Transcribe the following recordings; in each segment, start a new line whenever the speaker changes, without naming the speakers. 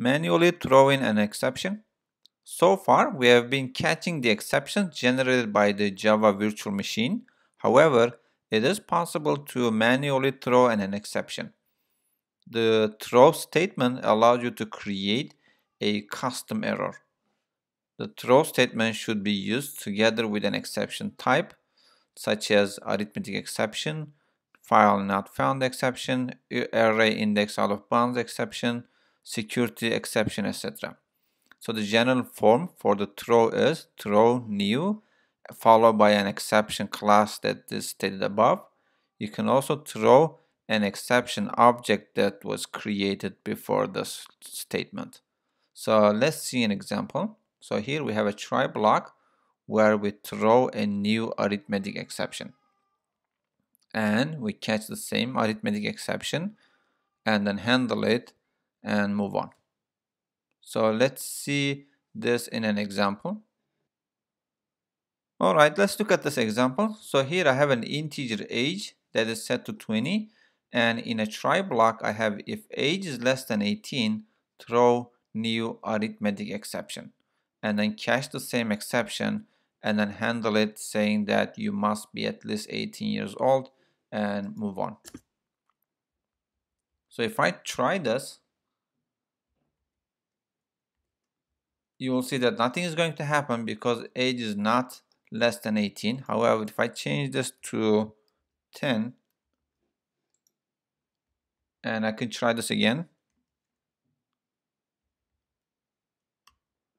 manually throw in an exception. So far, we have been catching the exceptions generated by the Java virtual machine. However, it is possible to manually throw in an exception. The throw statement allows you to create a custom error. The throw statement should be used together with an exception type, such as arithmetic exception, file not found exception, array index out of bounds exception, security exception, etc. So the general form for the throw is throw new followed by an exception class that is stated above. You can also throw an exception object that was created before this statement. So let's see an example. So here we have a try block where we throw a new arithmetic exception. And we catch the same arithmetic exception and then handle it and move on. So let's see this in an example. All right, let's look at this example. So here I have an integer age that is set to 20. And in a try block, I have if age is less than 18, throw new arithmetic exception. And then catch the same exception and then handle it saying that you must be at least 18 years old and move on. So if I try this, you will see that nothing is going to happen because age is not less than 18. However, if I change this to 10, and I can try this again.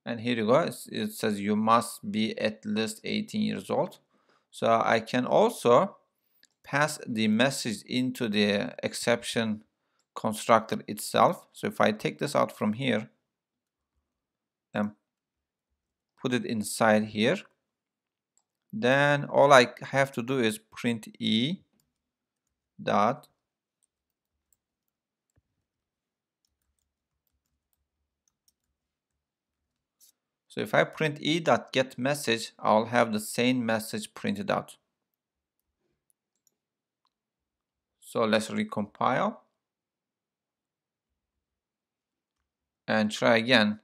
And here you go, it says you must be at least 18 years old. So I can also pass the message into the exception constructor itself. So if I take this out from here, put it inside here then all I have to do is print e dot So if I print e dot get message, I'll have the same message printed out. So let's recompile and try again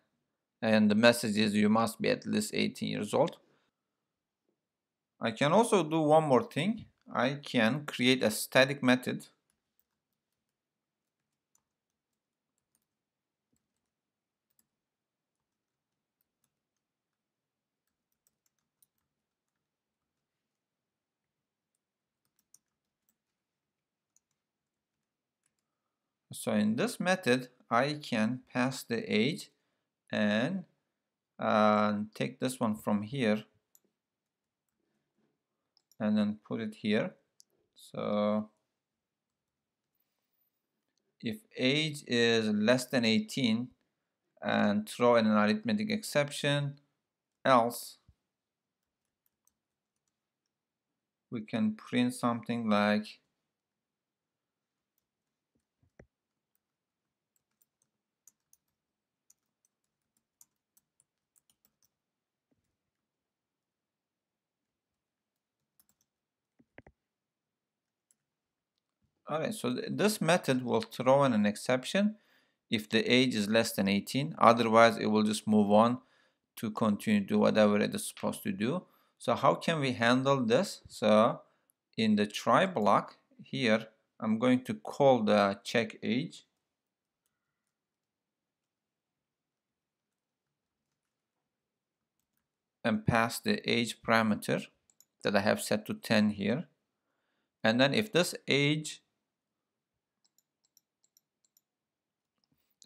and the message is you must be at least 18 years old I can also do one more thing I can create a static method So in this method, I can pass the age and uh, take this one from here and then put it here so if age is less than 18 and throw in an arithmetic exception else we can print something like Alright, so th this method will throw in an exception if the age is less than 18. Otherwise, it will just move on to continue to do whatever it is supposed to do. So how can we handle this? So in the try block here, I'm going to call the check age. and pass the age parameter that I have set to 10 here. And then if this age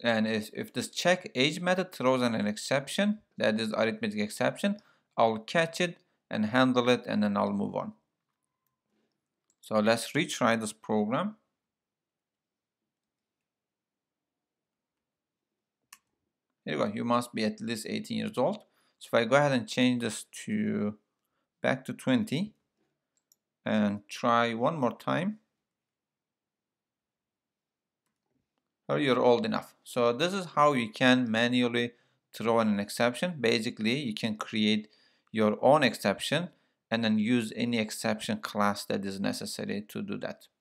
and if, if this check age method throws an, exception, that is arithmetic exception, I'll catch it and handle it and then I'll move on. So let's retry this program. Here you go, you must be at least 18 years old. So if I go ahead and change this to back to 20 and try one more time. or you're old enough. So this is how you can manually throw in an exception. Basically, you can create your own exception and then use any exception class that is necessary to do that.